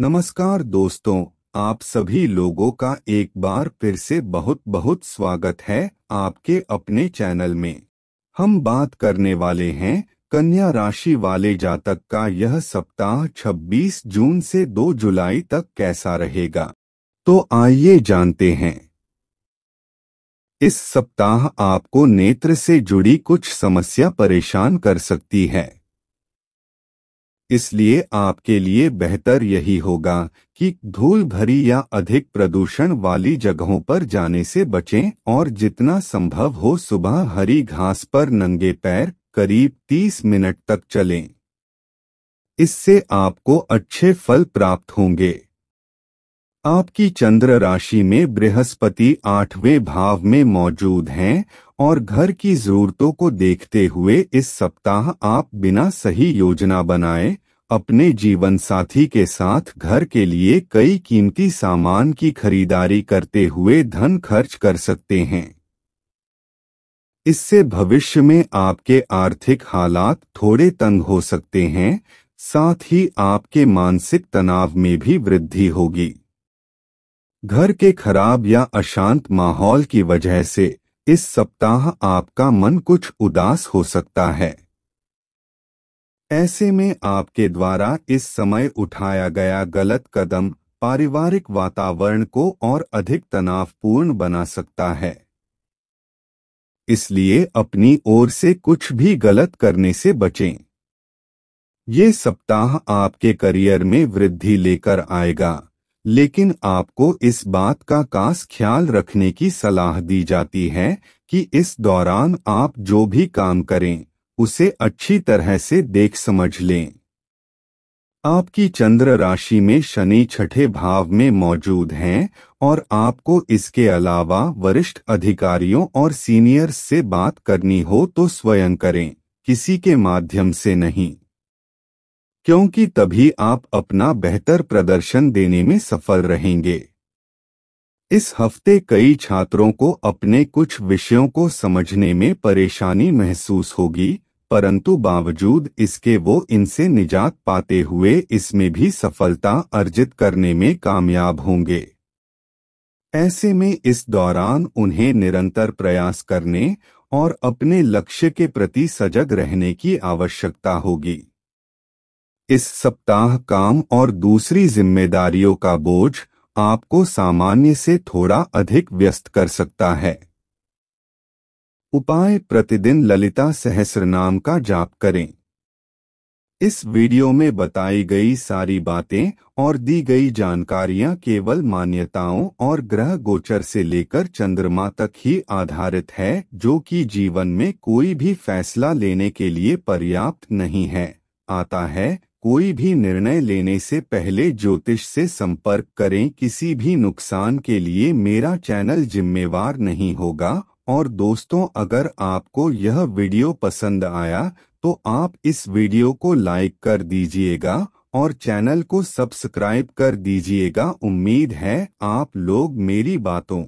नमस्कार दोस्तों आप सभी लोगों का एक बार फिर से बहुत बहुत स्वागत है आपके अपने चैनल में हम बात करने वाले हैं कन्या राशि वाले जातक का यह सप्ताह 26 जून से 2 जुलाई तक कैसा रहेगा तो आइए जानते हैं इस सप्ताह आपको नेत्र से जुड़ी कुछ समस्या परेशान कर सकती है इसलिए आपके लिए बेहतर यही होगा कि धूल भरी या अधिक प्रदूषण वाली जगहों पर जाने से बचें और जितना संभव हो सुबह हरी घास पर नंगे पैर करीब 30 मिनट तक चलें इससे आपको अच्छे फल प्राप्त होंगे आपकी चंद्र राशि में बृहस्पति आठवें भाव में मौजूद हैं और घर की जरूरतों को देखते हुए इस सप्ताह आप बिना सही योजना बनाए अपने जीवन साथी के साथ घर के लिए कई कीमती सामान की खरीदारी करते हुए धन खर्च कर सकते हैं इससे भविष्य में आपके आर्थिक हालात थोड़े तंग हो सकते हैं साथ ही आपके मानसिक तनाव में भी वृद्धि होगी घर के खराब या अशांत माहौल की वजह से इस सप्ताह आपका मन कुछ उदास हो सकता है ऐसे में आपके द्वारा इस समय उठाया गया गलत कदम पारिवारिक वातावरण को और अधिक तनावपूर्ण बना सकता है इसलिए अपनी ओर से कुछ भी गलत करने से बचें ये सप्ताह आपके करियर में वृद्धि लेकर आएगा लेकिन आपको इस बात का खास ख्याल रखने की सलाह दी जाती है कि इस दौरान आप जो भी काम करें उसे अच्छी तरह से देख समझ लें आपकी चंद्र राशि में शनि छठे भाव में मौजूद हैं और आपको इसके अलावा वरिष्ठ अधिकारियों और सीनियर से बात करनी हो तो स्वयं करें किसी के माध्यम से नहीं क्योंकि तभी आप अपना बेहतर प्रदर्शन देने में सफल रहेंगे इस हफ्ते कई छात्रों को अपने कुछ विषयों को समझने में परेशानी महसूस होगी परंतु बावजूद इसके वो इनसे निजात पाते हुए इसमें भी सफलता अर्जित करने में कामयाब होंगे ऐसे में इस दौरान उन्हें निरंतर प्रयास करने और अपने लक्ष्य के प्रति सजग रहने की आवश्यकता होगी इस सप्ताह काम और दूसरी जिम्मेदारियों का बोझ आपको सामान्य से थोड़ा अधिक व्यस्त कर सकता है उपाय प्रतिदिन ललिता सहस्रनाम का जाप करें इस वीडियो में बताई गई सारी बातें और दी गई जानकारियां केवल मान्यताओं और ग्रह गोचर से लेकर चंद्रमा तक ही आधारित है जो कि जीवन में कोई भी फैसला लेने के लिए पर्याप्त नहीं है आता है कोई भी निर्णय लेने से पहले ज्योतिष से संपर्क करें किसी भी नुकसान के लिए मेरा चैनल जिम्मेवार नहीं होगा और दोस्तों अगर आपको यह वीडियो पसंद आया तो आप इस वीडियो को लाइक कर दीजिएगा और चैनल को सब्सक्राइब कर दीजिएगा उम्मीद है आप लोग मेरी बातों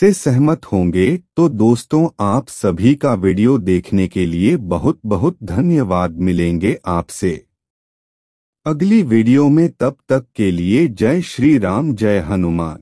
से सहमत होंगे तो दोस्तों आप सभी का वीडियो देखने के लिए बहुत बहुत धन्यवाद मिलेंगे आपसे अगली वीडियो में तब तक के लिए जय श्री राम जय हनुमान